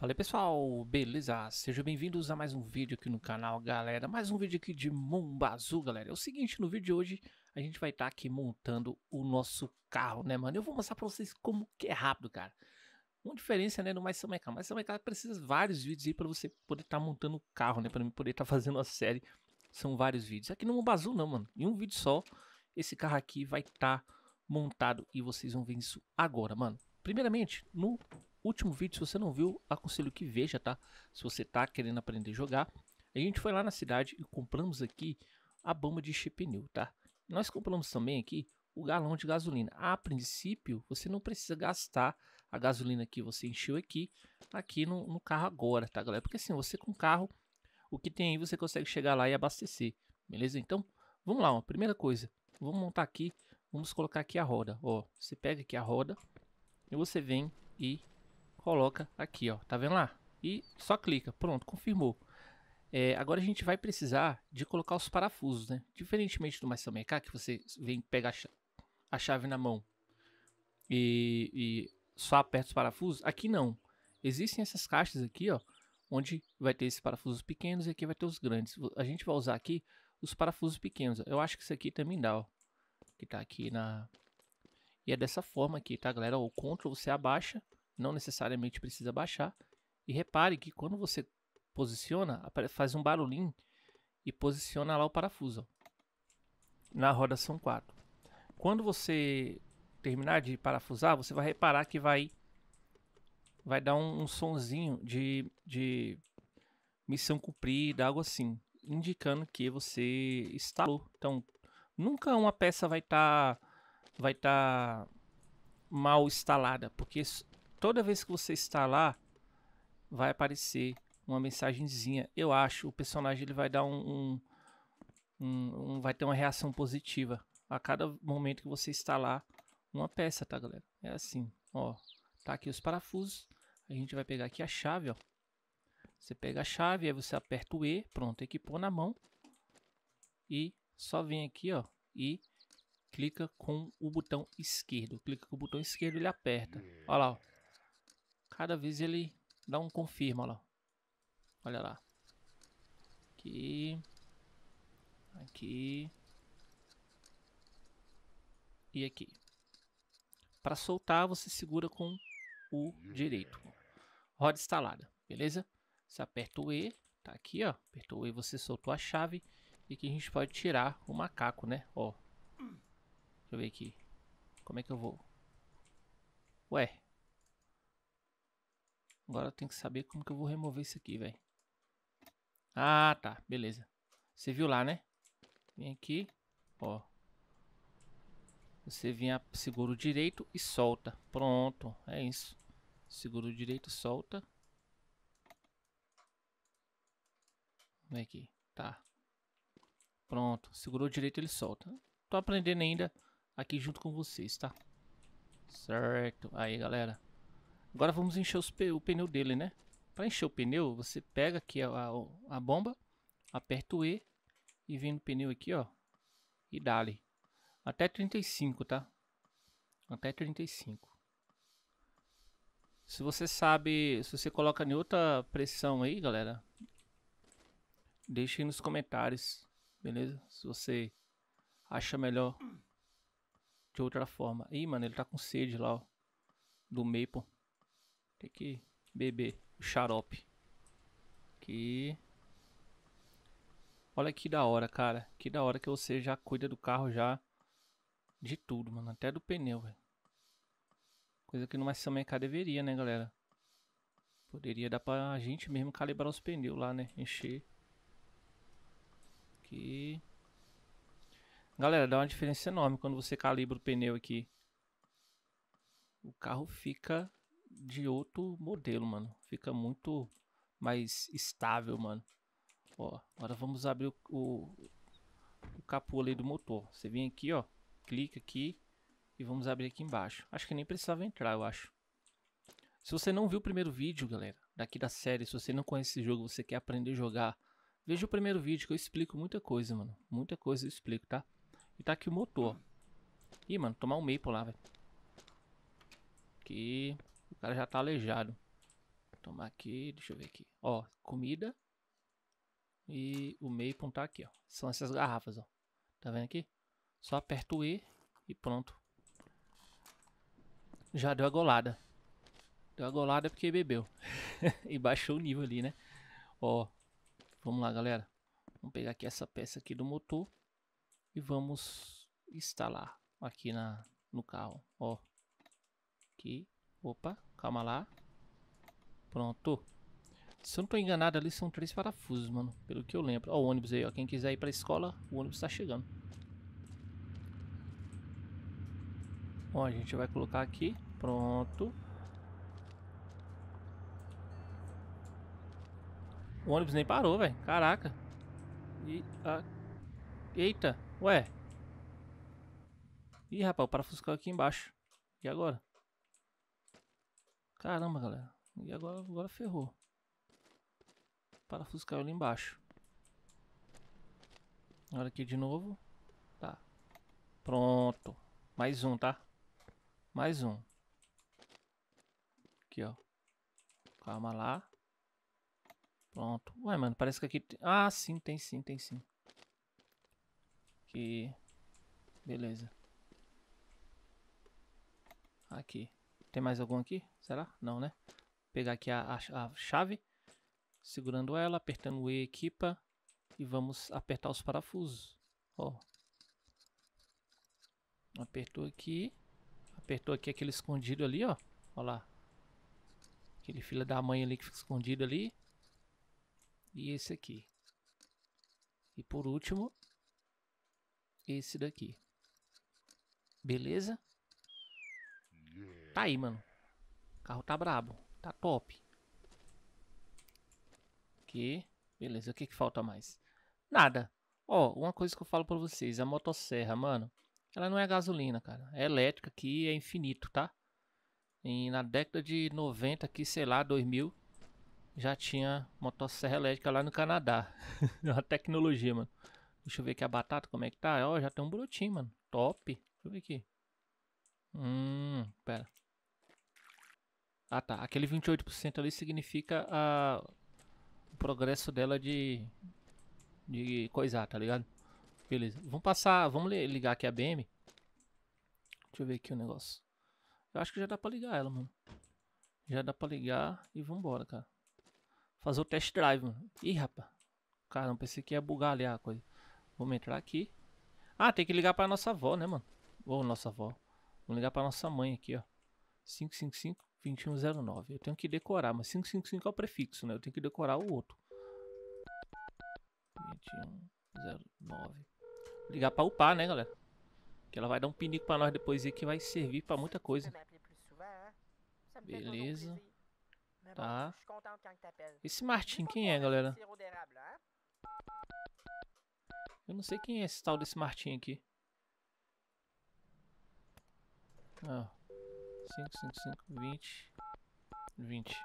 Fala pessoal, beleza? Sejam bem-vindos a mais um vídeo aqui no canal, galera. Mais um vídeo aqui de Mombazu, galera. É o seguinte, no vídeo de hoje a gente vai estar tá aqui montando o nosso carro, né, mano? Eu vou mostrar pra vocês como que é rápido, cara. Uma diferença, né, no Mais mas Mais Samecar precisa de vários vídeos aí pra você poder estar tá montando o carro, né? Pra mim poder estar tá fazendo a série. São vários vídeos. Aqui no Mombazu não, mano. Em um vídeo só, esse carro aqui vai estar tá montado e vocês vão ver isso agora, mano. Primeiramente, no último vídeo, se você não viu, aconselho que veja, tá? Se você tá querendo aprender a jogar. A gente foi lá na cidade e compramos aqui a bomba de chip tá? Nós compramos também aqui o galão de gasolina. A princípio, você não precisa gastar a gasolina que você encheu aqui, aqui no, no carro agora, tá galera? Porque assim, você com carro, o que tem aí você consegue chegar lá e abastecer, beleza? Então, vamos lá, uma primeira coisa, vamos montar aqui, vamos colocar aqui a roda, ó, você pega aqui a roda, e você vem e coloca aqui, ó. Tá vendo lá? E só clica. Pronto, confirmou. É, agora a gente vai precisar de colocar os parafusos, né? Diferentemente do Maçã Mecá, que você vem pegar a chave na mão e, e só aperta os parafusos, aqui não. Existem essas caixas aqui, ó, onde vai ter esses parafusos pequenos e aqui vai ter os grandes. A gente vai usar aqui os parafusos pequenos. Eu acho que isso aqui também dá, ó, que tá aqui na, e é dessa forma aqui, tá galera? O Ctrl você abaixa, não necessariamente precisa baixar. E repare que quando você posiciona, faz um barulhinho e posiciona lá o parafuso. Ó, na são 4. Quando você terminar de parafusar, você vai reparar que vai vai dar um, um sonzinho de, de missão cumprida, algo assim, indicando que você instalou. Então, nunca uma peça vai estar tá vai estar tá mal instalada, porque toda vez que você instalar, vai aparecer uma mensagenzinha. Eu acho o personagem ele vai dar um, um, um, um vai ter uma reação positiva a cada momento que você instalar uma peça, tá, galera? É assim, ó, tá aqui os parafusos. A gente vai pegar aqui a chave, ó. Você pega a chave, aí você aperta o E, pronto, equipou na mão. E só vem aqui, ó, e clica com o botão esquerdo. Clica com o botão esquerdo ele aperta. Olha lá. Ó. Cada vez ele dá um confirma lá. Olha lá. Aqui. Aqui. E aqui. Para soltar, você segura com o direito. Roda instalada, beleza? Você aperta o E, tá aqui, ó. Apertou o E, você soltou a chave. E aqui a gente pode tirar o macaco, né? Ó, Deixa eu ver aqui. Como é que eu vou? Ué. Agora eu tenho que saber como que eu vou remover isso aqui, velho. Ah, tá. Beleza. Você viu lá, né? Vem aqui. Ó. Você a, segura o direito e solta. Pronto. É isso. Segura o direito, solta. Vem aqui. Tá. Pronto. Segurou o direito, ele solta. Tô aprendendo ainda aqui junto com vocês, tá? Certo. Aí, galera. Agora vamos encher pe o pneu dele, né? Para encher o pneu, você pega aqui a, a, a, bomba, aperta o E e vem no pneu aqui, ó. E dá-lhe. Até 35, tá? Até 35. Se você sabe, se você coloca em outra pressão aí, galera, aí nos comentários, beleza? Se você acha melhor de outra forma. Ih, mano, ele tá com sede lá, ó. Do Maple. Tem que beber o xarope. Aqui. Olha que da hora, cara. Que da hora que você já cuida do carro já. De tudo, mano. Até do pneu, velho. Coisa que no Massamanca deveria, né, galera? Poderia dar pra gente mesmo calibrar os pneus lá, né? Encher. Aqui. Galera, dá uma diferença enorme quando você calibra o pneu aqui. O carro fica de outro modelo, mano. Fica muito mais estável, mano. Ó, agora vamos abrir o, o, o capô ali do motor. Você vem aqui, ó, clica aqui e vamos abrir aqui embaixo. Acho que nem precisava entrar, eu acho. Se você não viu o primeiro vídeo, galera, daqui da série, se você não conhece esse jogo, você quer aprender a jogar, veja o primeiro vídeo que eu explico muita coisa, mano. Muita coisa eu explico, tá? E tá aqui o motor. Ih, mano, tomar um maple lá, velho. Aqui. O cara já tá aleijado. tomar aqui, deixa eu ver aqui. Ó, comida. E o maple tá aqui, ó. São essas garrafas, ó. Tá vendo aqui? Só aperto o E e pronto. Já deu a golada. Deu a golada porque bebeu. e baixou o nível ali, né? Ó, vamos lá, galera. Vamos pegar aqui essa peça aqui do motor e vamos instalar aqui na, no carro, ó. Aqui, opa, calma lá. Pronto. Se eu não tô enganado ali, são três parafusos, mano, pelo que eu lembro. Ó o ônibus aí, ó, quem quiser ir pra escola, o ônibus tá chegando. Ó, a gente vai colocar aqui, pronto. O ônibus nem parou, velho, caraca. E a... Ah, eita. Ué. Ih, rapaz, o parafuso caiu aqui embaixo. E agora? Caramba, galera. E agora, agora ferrou. O parafuso caiu ali embaixo. Agora aqui de novo. Tá. Pronto. Mais um, tá? Mais um. Aqui, ó. Calma lá. Pronto. Ué, mano, parece que aqui... Ah, sim, tem sim, tem sim. Que... Beleza. Aqui. Tem mais algum aqui? Será? Não, né? Vou pegar aqui a, a, a chave. Segurando ela, apertando o E, equipa. E vamos apertar os parafusos. Ó. Apertou aqui. Apertou aqui aquele escondido ali, ó. Ó lá. Aquele filho da mãe ali que fica escondido ali. E esse aqui. E por último, esse daqui. Beleza? Tá aí, mano. O carro tá brabo. Tá top. Aqui. Beleza, o que, que falta mais? Nada. Ó, uma coisa que eu falo pra vocês. A motosserra, mano, ela não é gasolina, cara. É elétrica aqui, é infinito, tá? E na década de 90 aqui, sei lá, 2000, já tinha motosserra elétrica lá no Canadá. É uma tecnologia, mano. Deixa eu ver aqui a batata, como é que tá. Ó, já tem tá um brotinho, mano. Top. Deixa eu ver aqui. Hum, pera. Ah, tá. Aquele 28% ali significa a... o progresso dela de... De coisar, tá ligado? Beleza. Vamos passar... Vamos ligar aqui a BM. Deixa eu ver aqui o negócio. Eu acho que já dá pra ligar ela, mano. Já dá pra ligar e vambora, cara. Fazer o test drive, mano. Ih, rapaz. Cara, não pensei que ia bugar ali a coisa. Vamos entrar aqui. Ah, tem que ligar pra nossa avó, né, mano? Ou nossa avó. Vamos ligar pra nossa mãe aqui, ó. 555-2109. Eu tenho que decorar, mas 555 é o prefixo, né? Eu tenho que decorar o outro. 2109. Ligar pra upar, né, galera? Que ela vai dar um pinico pra nós depois aí que vai servir pra muita coisa. Beleza. Tá. Esse Martin, quem é, é galera? Eu não sei quem é esse tal desse Martim aqui. Ah, 5, 5, 5, 20, 20.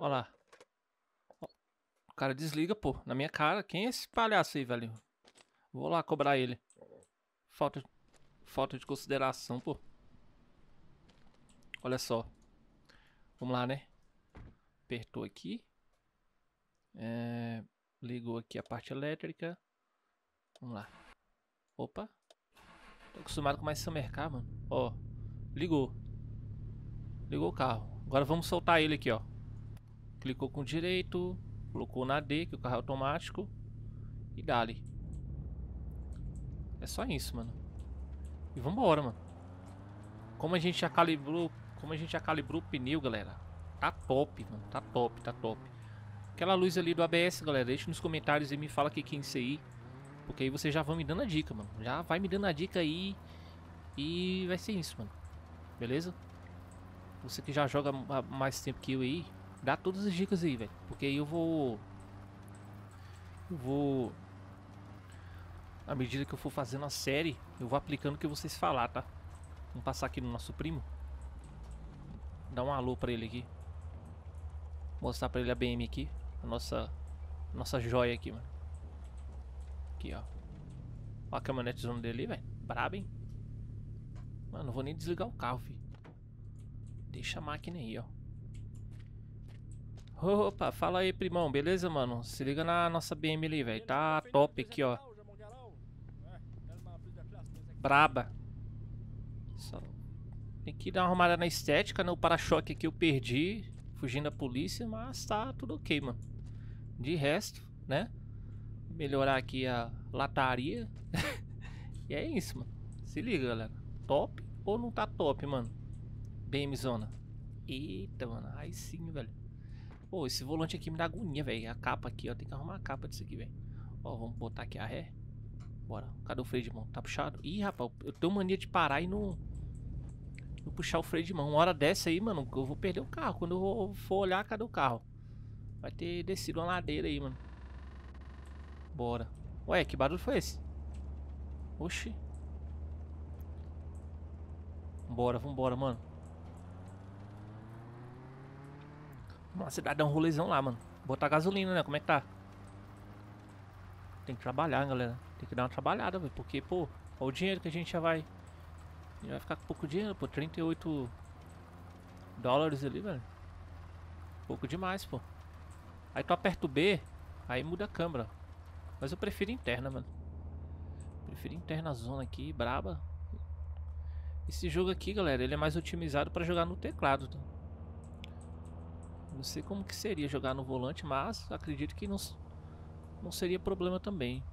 Olha lá. O cara desliga, pô, na minha cara. Quem é esse palhaço aí, velho? Vou lá cobrar ele. Falta, falta de consideração, pô. Olha só. Vamos lá, né? Apertou aqui. É, ligou aqui a parte elétrica. Vamos lá. Opa. Tô acostumado com mais summer mercado mano. Ó, ligou. Ligou o carro. Agora vamos soltar ele aqui, ó. Clicou com o direito, colocou na D, que é o carro é automático. E dali. É só isso, mano. E vambora, mano. Como a gente já calibrou, como a gente já calibrou o pneu, galera. Tá top, mano. Tá top, tá top. Aquela luz ali do ABS, galera, deixa nos comentários e me fala que quem é sei. Porque aí vocês já vão me dando a dica, mano. Já vai me dando a dica aí. E vai ser isso, mano. Beleza? Você que já joga há mais tempo que eu aí, dá todas as dicas aí, velho. Porque aí eu vou... Eu vou... À medida que eu for fazendo a série, eu vou aplicando o que vocês falar, tá? Vamos passar aqui no nosso primo. Dar um alô pra ele aqui. Mostrar pra ele a BM aqui. A nossa, a nossa joia aqui, mano. Aqui, ó. Ó a caminhonetezona dele ali, velho. Braba, hein? Mano, não vou nem desligar o carro, filho. Deixa a máquina aí, ó. Opa, fala aí, primão. Beleza, mano? Se liga na nossa BM ali, velho. Tá top aqui, ó. Braba. Só... Tem que dar uma arrumada na estética, né? O para-choque aqui eu perdi, fugindo da polícia, mas tá tudo ok, mano. De resto, né? Melhorar aqui a lataria. e é isso, mano. Se liga, galera. Top ou não tá top, mano? BM Zona. Eita, mano. Aí sim, velho. Pô, esse volante aqui me dá agonia, velho. A capa aqui, ó. Tem que arrumar a capa disso aqui, velho. Ó, vamos botar aqui a ré. Bora. Cadê o freio de mão? Tá puxado? Ih, rapaz. Eu tenho mania de parar e não... não puxar o freio de mão. Uma hora dessa aí, mano, eu vou perder o carro. Quando eu for olhar, cadê o carro? Vai ter descido uma ladeira aí, mano. Bora. Ué, que barulho foi esse? Oxi. Bora, vambora, mano. Nossa, dá um rolezão lá, mano. Botar gasolina, né? Como é que tá? Tem que trabalhar, galera. Tem que dar uma trabalhada, velho. Porque, pô, olha o dinheiro que a gente já vai. gente vai ficar com pouco dinheiro, pô. 38 dólares ali, velho. Pouco demais, pô. Aí tu aperta o B, aí muda a câmera. Mas eu prefiro interna, mano. Prefiro interna zona aqui, braba. Esse jogo aqui, galera, ele é mais otimizado pra jogar no teclado. Tá? Não sei como que seria jogar no volante, mas acredito que não, não seria problema também.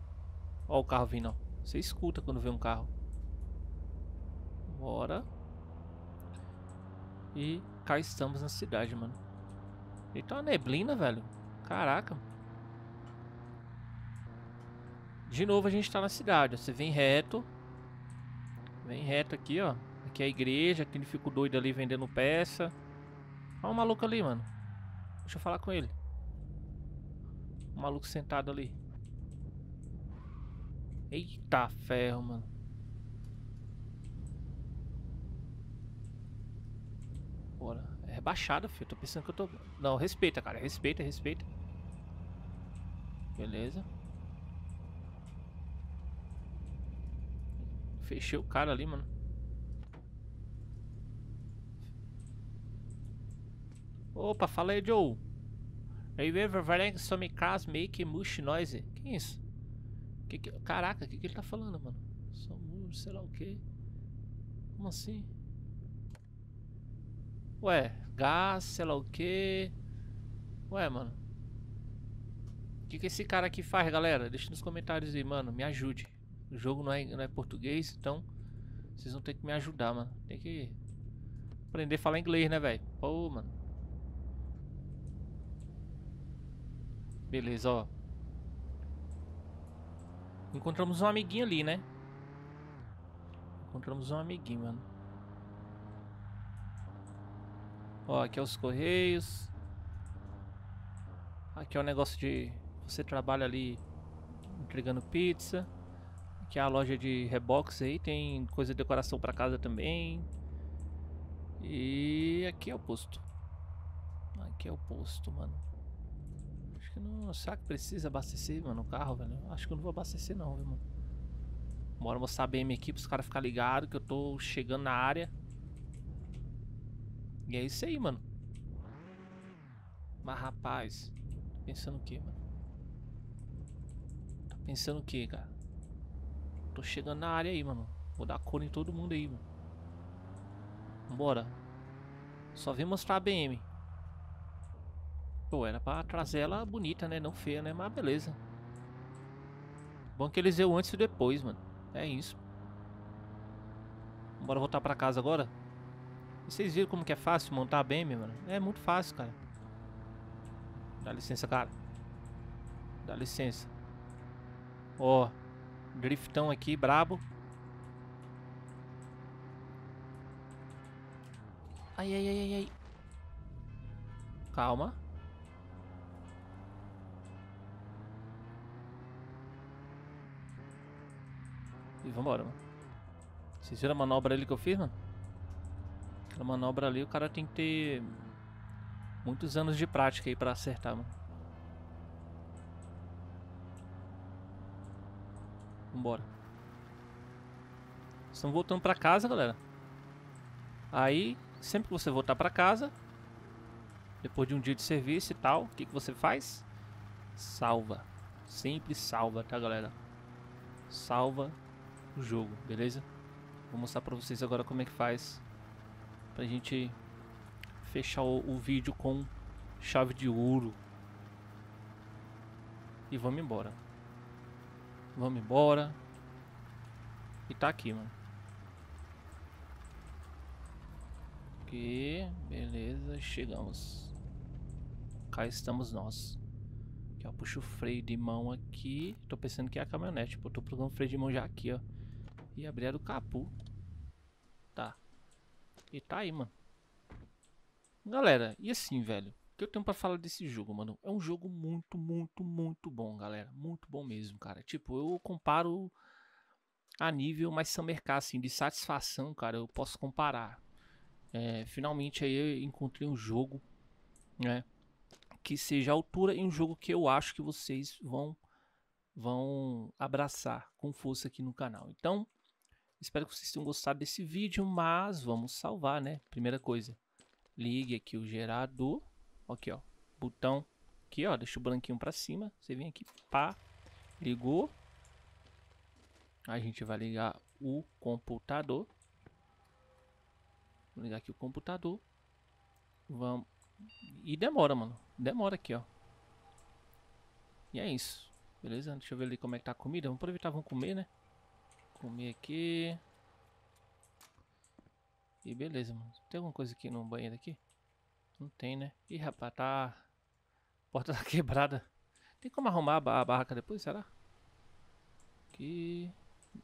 Ó o carro vindo, ó. Você escuta quando vê um carro. Bora. E cá estamos na cidade, mano. Ele tá uma neblina, velho. Caraca. De novo a gente tá na cidade, ó. Você vem reto. Vem reto aqui, ó. Aqui é a igreja, aquele fico doido ali vendendo peça. Olha o maluco ali, mano. Deixa eu falar com ele. O maluco sentado ali. Eita ferro, mano. Bora. É baixado, filho. Tô pensando que eu tô... Não, respeita, cara. Respeita, respeita. Beleza. Fechei o cara ali, mano. Opa, fala aí, Joe. Remember Valeg some cars make mush noise. Que isso? Que que... Caraca, o que, que ele tá falando, mano? Some sei lá o que. Como assim? Ué, gás, sei lá o que. Ué, mano que, que esse cara aqui faz, galera? Deixa nos comentários aí, mano. Me ajude. O jogo não é, não é português, então vocês vão ter que me ajudar, mano. Tem que aprender a falar inglês, né, velho? Pô, mano. Beleza, ó. Encontramos um amiguinho ali, né? Encontramos um amiguinho, mano. Ó, aqui é os correios. Aqui é o um negócio de você trabalha ali entregando pizza, que é a loja de rebox aí, tem coisa de decoração para casa também. E aqui é o posto. Aqui é o posto, mano. Acho que não. Será que precisa abastecer, mano, o carro, velho? Acho que eu não vou abastecer não, viu, mano? Bora mostrar bem a minha equipe, os caras ficarem ligados que eu tô chegando na área. E é isso aí, mano. Mas rapaz, pensando o que, mano? Pensando o que, cara? Tô chegando na área aí, mano. Vou dar cor em todo mundo aí, mano. Bora. Só vem mostrar a BM. Pô, era pra trazer ela bonita, né? Não feia, né? Mas beleza. Bom que eles eu antes e depois, mano. É isso. Bora voltar pra casa agora? vocês viram como que é fácil montar a BM, mano? É muito fácil, cara. Dá licença, cara. Dá licença. Ó, griftão aqui, brabo. Ai, ai, ai, ai, ai. Calma. E vambora, mano. Vocês viram a manobra ali que eu fiz, mano? Aquela manobra ali, o cara tem que ter muitos anos de prática aí pra acertar, mano. Vambora. Estamos voltando pra casa, galera. Aí, sempre que você voltar pra casa, depois de um dia de serviço e tal, o que, que você faz? Salva. Sempre salva, tá, galera? Salva o jogo, beleza? Vou mostrar pra vocês agora como é que faz pra gente fechar o, o vídeo com chave de ouro. E vamos embora. Vamos embora. E tá aqui, mano. Ok, beleza, chegamos. Cá estamos nós. Aqui, ó, puxo o freio de mão aqui. Tô pensando que é a caminhonete, tipo, tô procurando o freio de mão já aqui, ó. E abrir o capu. Tá. E tá aí, mano. Galera, e assim, velho? que eu tenho para falar desse jogo, mano? É um jogo muito, muito, muito bom, galera. Muito bom mesmo, cara. Tipo, eu comparo a nível mais Summercar, assim, de satisfação, cara. Eu posso comparar. É, finalmente aí eu encontrei um jogo, né? Que seja a altura e um jogo que eu acho que vocês vão vão abraçar com força aqui no canal. Então, espero que vocês tenham gostado desse vídeo, mas vamos salvar, né? Primeira coisa, ligue aqui o gerador Aqui, ó. Botão aqui, ó. Deixa o branquinho pra cima. Você vem aqui, pá. Ligou. A gente vai ligar o computador. Vou ligar aqui o computador. Vamos. E demora, mano. Demora aqui, ó. E é isso. Beleza? Deixa eu ver ali como é que tá a comida. Vamos aproveitar, vamos comer, né? Comer aqui. E beleza, mano. Tem alguma coisa aqui no banheiro aqui? Não tem, né? Ih, rapaz, tá... A porta tá quebrada. Tem como arrumar a barraca depois, será? Que...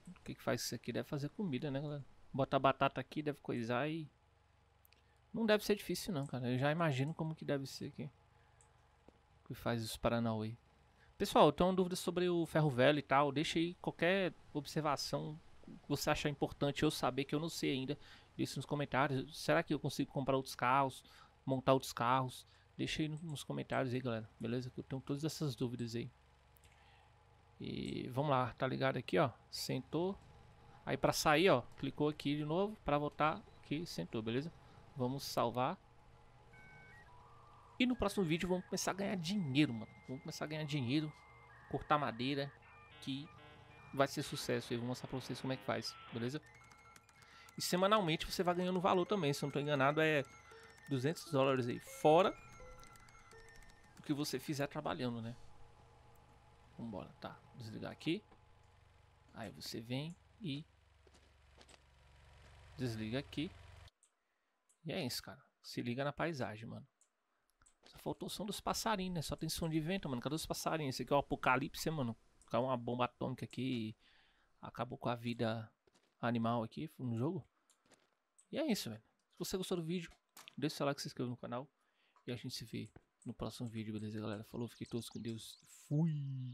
O que, que faz isso aqui? Deve fazer comida, né, galera? Botar batata aqui, deve coisar e... Não deve ser difícil não, cara. Eu já imagino como que deve ser aqui. O que faz os Paranauê. Pessoal, eu tenho uma dúvida sobre o ferro velho e tal. Deixa aí qualquer observação que você achar importante eu saber que eu não sei ainda. Deixa nos comentários. Será que eu consigo comprar outros carros? montar outros carros. Deixa aí nos comentários aí, galera. Beleza? Que eu tenho todas essas dúvidas aí. E vamos lá, tá ligado aqui, ó. Sentou. Aí pra sair, ó, clicou aqui de novo pra voltar aqui, sentou, beleza? Vamos salvar. E no próximo vídeo vamos começar a ganhar dinheiro, mano. Vamos começar a ganhar dinheiro, cortar madeira, que vai ser sucesso. Eu vou mostrar pra vocês como é que faz, beleza? E semanalmente você vai ganhando valor também, se eu não tô enganado é 200 dólares aí, fora o que você fizer trabalhando, né? Vambora, tá. Desligar aqui. Aí você vem e desliga aqui. E é isso, cara. Se liga na paisagem, mano. Só faltou o som dos passarinhos, né? Só tem som de vento, mano. Cadê os passarinhos? Esse aqui é o apocalipse, mano. Caiu uma bomba atômica aqui e acabou com a vida animal aqui no jogo. E é isso, velho. Se você gostou do vídeo, Deixa o seu like, se inscreva no canal. E a gente se vê no próximo vídeo, beleza, galera? Falou, fiquei todos com Deus. Fui!